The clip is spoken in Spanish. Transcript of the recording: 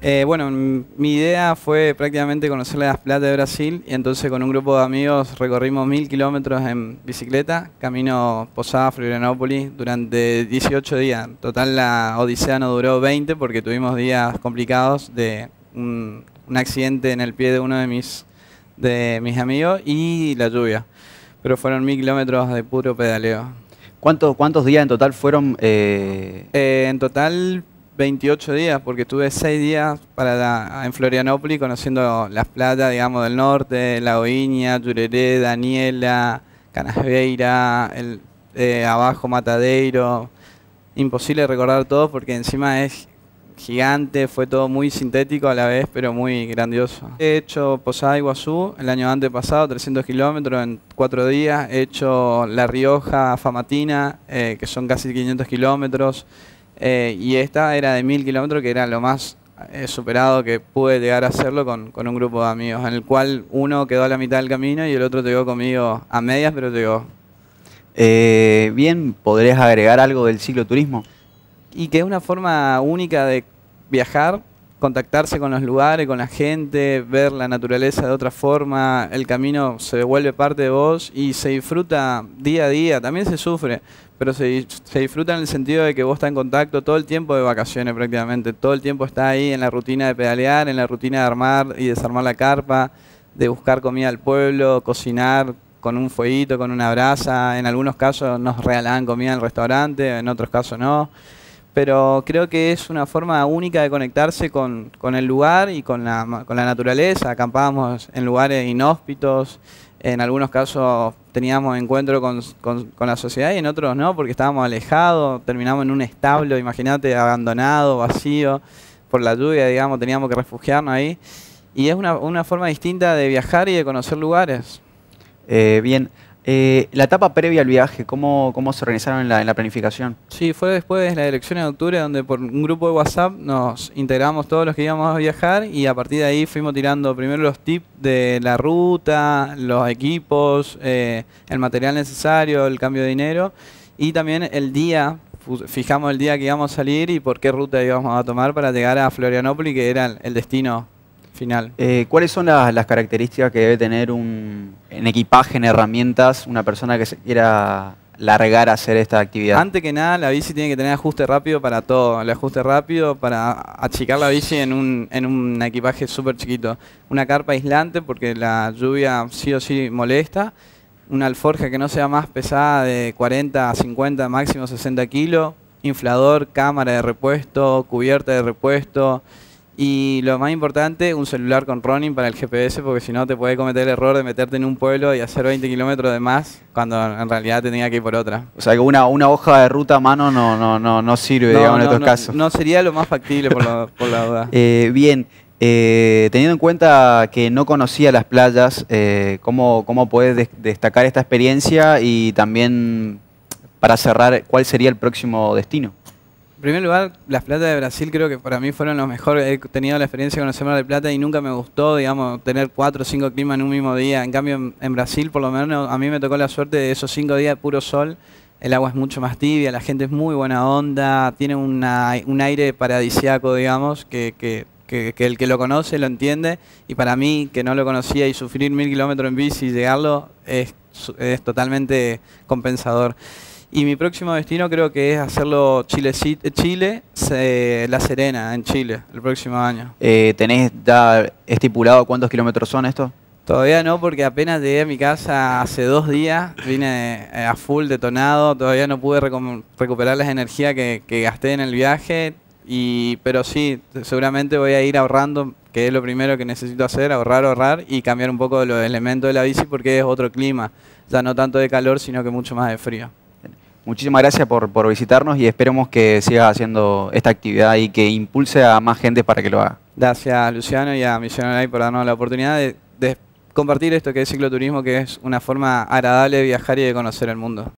Eh, bueno, mi idea fue prácticamente conocer las Plata de Brasil y entonces con un grupo de amigos recorrimos mil kilómetros en bicicleta, camino Posada, Florianópolis, durante 18 días. En total la odisea no duró 20 porque tuvimos días complicados de un, accidente en el pie de uno de mis, de mis amigos y la lluvia. Pero fueron mil kilómetros de puro pedaleo. ¿Cuántos, ¿Cuántos días en total fueron? Eh, eh, en total 28 días, porque estuve 6 días para en Florianópolis conociendo Las Plata, digamos, del norte, La Oiña, Tureré, Daniela, Canasveira, el, eh, abajo Matadeiro. Imposible recordar todo porque encima es gigante, fue todo muy sintético a la vez, pero muy grandioso. He hecho Posada Iguazú el año pasado 300 kilómetros en 4 días. He hecho La Rioja, Famatina, eh, que son casi 500 kilómetros. Eh, y esta era de 1000 kilómetros, que era lo más eh, superado que pude llegar a hacerlo con, con, un grupo de amigos, en el cual uno quedó a la mitad del camino y el otro llegó conmigo a medias, pero llegó. Eh, bien, ¿podrías agregar algo del cicloturismo? Y que es una forma única de viajar contactarse con los lugares, con la gente, ver la naturaleza de otra forma, el camino se vuelve parte de vos y se disfruta día a día, también se sufre, pero se, disfruta en el sentido de que vos estás en contacto todo el tiempo de vacaciones prácticamente, todo el tiempo está ahí en la rutina de pedalear, en la rutina de armar y desarmar la carpa, de buscar comida al pueblo, cocinar con un fueguito, con una brasa, en algunos casos nos regalan comida en el restaurante, en otros casos no pero creo que es una forma única de conectarse con, el lugar y con la, con la naturaleza. Acampábamos en lugares inhóspitos, en algunos casos teníamos encuentro con, la sociedad y en otros no, porque estábamos alejados, terminamos en un establo, imagínate, abandonado, vacío, por la lluvia, digamos, teníamos que refugiarnos ahí. Y es una, forma distinta de viajar y de conocer lugares. Eh, bien, eh, la etapa previa al viaje, ¿cómo, cómo se organizaron en la, la, planificación? Sí, fue después de la elección de octubre donde por un grupo de WhatsApp nos integramos todos los que íbamos a viajar y a partir de ahí fuimos tirando primero los tips de la ruta, los equipos, eh, el material necesario, el cambio de dinero y también el día, fijamos el día que íbamos a salir y por qué ruta íbamos a tomar para llegar a Florianópolis que era el destino final. Eh, ¿Cuáles son las, características que debe tener un, en equipaje, en herramientas, una persona que se quiera largar a hacer esta actividad? Antes que nada, la bici tiene que tener ajuste rápido para todo. El ajuste rápido para achicar la bici en un, en un equipaje súper chiquito. Una carpa aislante porque la lluvia sí o sí molesta. Una alforja que no sea más pesada de 40 a 50, máximo 60 kilos. Inflador, cámara de repuesto, cubierta de repuesto. Y lo más importante, un celular con running para el GPS, porque si no te puedes cometer el error de meterte en un pueblo y hacer 20 kilómetros de más, cuando en realidad te tenía que ir por otra. O sea que una, hoja de ruta a mano no, no, no, sirve, digamos, en estos casos. No sería lo más factible, por la, por duda. Eh, bien. Eh, teniendo en cuenta que no conocía las playas, eh, ¿cómo, cómo puedes destacar esta experiencia y también para cerrar, cuál sería el próximo destino? En primer lugar, las plata de Brasil creo que para mí fueron los mejores. He tenido la experiencia con conocer Mar de Plata y nunca me gustó, digamos, tener cuatro o cinco climas en un mismo día. En cambio, en, Brasil, por lo menos, a mí me tocó la suerte de esos cinco días de puro sol el agua es mucho más tibia, la gente es muy buena onda, tiene un aire paradisiaco, digamos, que, el que lo conoce lo entiende. Y para mí, que no lo conocía y sufrir mil kilómetros en bici y llegarlo es, es totalmente compensador. Y mi próximo destino creo que es hacerlo Chile, Chile La Serena, en Chile, el próximo año. Eh, ¿Tenés ya estipulado cuántos kilómetros son estos? Todavía no, porque apenas llegué a mi casa hace dos días, vine eh, a full detonado, todavía no pude recuperar las energías que, que, gasté en el viaje, y, pero sí, seguramente voy a ir ahorrando, que es lo primero que necesito hacer, ahorrar, ahorrar y cambiar un poco los elementos de la bici porque es otro clima, ya no tanto de calor, sino que mucho más de frío. Muchísimas gracias por, visitarnos y esperemos que siga haciendo esta actividad y que impulse a más gente para que lo haga. Gracias a Luciano y a Millonary por darnos la oportunidad de compartir esto que es cicloturismo, que es una forma agradable de viajar y de conocer el mundo.